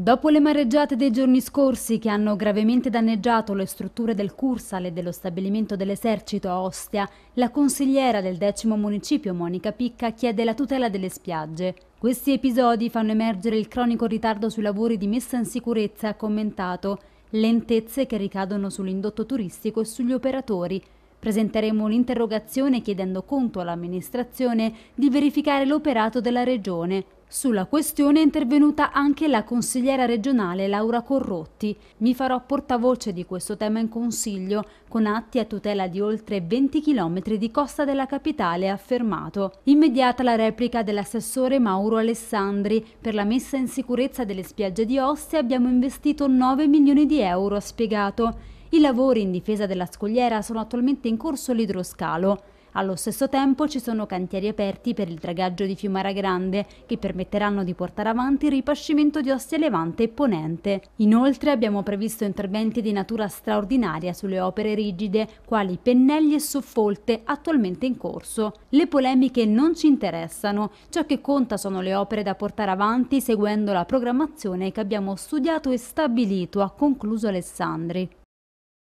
Dopo le mareggiate dei giorni scorsi che hanno gravemente danneggiato le strutture del Cursal e dello stabilimento dell'esercito a Ostia, la consigliera del decimo municipio Monica Picca chiede la tutela delle spiagge. Questi episodi fanno emergere il cronico ritardo sui lavori di messa in sicurezza, ha commentato, lentezze che ricadono sull'indotto turistico e sugli operatori, Presenteremo un'interrogazione chiedendo conto all'amministrazione di verificare l'operato della Regione. Sulla questione è intervenuta anche la consigliera regionale Laura Corrotti. Mi farò portavoce di questo tema in consiglio, con atti a tutela di oltre 20 km di costa della capitale, ha affermato. Immediata la replica dell'assessore Mauro Alessandri. Per la messa in sicurezza delle spiagge di Ostia abbiamo investito 9 milioni di euro, ha spiegato. I lavori in difesa della scogliera sono attualmente in corso l'idroscalo. Allo stesso tempo ci sono cantieri aperti per il dragaggio di Fiumara Grande che permetteranno di portare avanti il ripascimento di Ostia Levante e Ponente. Inoltre abbiamo previsto interventi di natura straordinaria sulle opere rigide quali pennelli e soffolte attualmente in corso. Le polemiche non ci interessano, ciò che conta sono le opere da portare avanti seguendo la programmazione che abbiamo studiato e stabilito, ha concluso Alessandri.